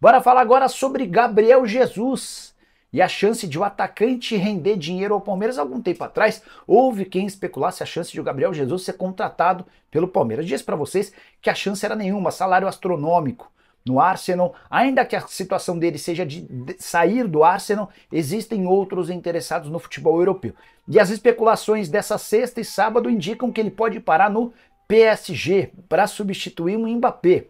Bora falar agora sobre Gabriel Jesus e a chance de o atacante render dinheiro ao Palmeiras. Algum tempo atrás, houve quem especulasse a chance de o Gabriel Jesus ser contratado pelo Palmeiras. Disse para vocês que a chance era nenhuma, salário astronômico no Arsenal. Ainda que a situação dele seja de sair do Arsenal, existem outros interessados no futebol europeu. E as especulações dessa sexta e sábado indicam que ele pode parar no PSG para substituir um Mbappé.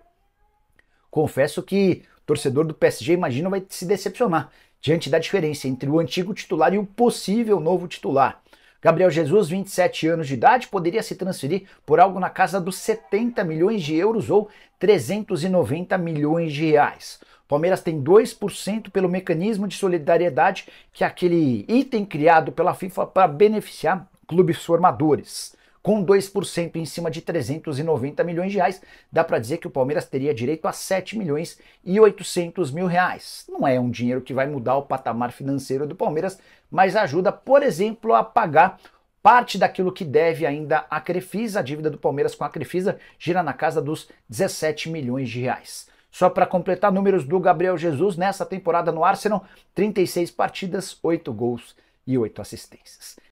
Confesso que torcedor do PSG, imagino, vai se decepcionar diante da diferença entre o antigo titular e o possível novo titular. Gabriel Jesus, 27 anos de idade, poderia se transferir por algo na casa dos 70 milhões de euros ou 390 milhões de reais. Palmeiras tem 2% pelo mecanismo de solidariedade, que é aquele item criado pela FIFA para beneficiar clubes formadores com 2% em cima de 390 milhões de reais, dá para dizer que o Palmeiras teria direito a 7 milhões e 800 mil reais. Não é um dinheiro que vai mudar o patamar financeiro do Palmeiras, mas ajuda, por exemplo, a pagar parte daquilo que deve ainda a Crefisa. A dívida do Palmeiras com a Crefisa gira na casa dos 17 milhões de reais. Só para completar números do Gabriel Jesus nessa temporada no Arsenal, 36 partidas, 8 gols e 8 assistências.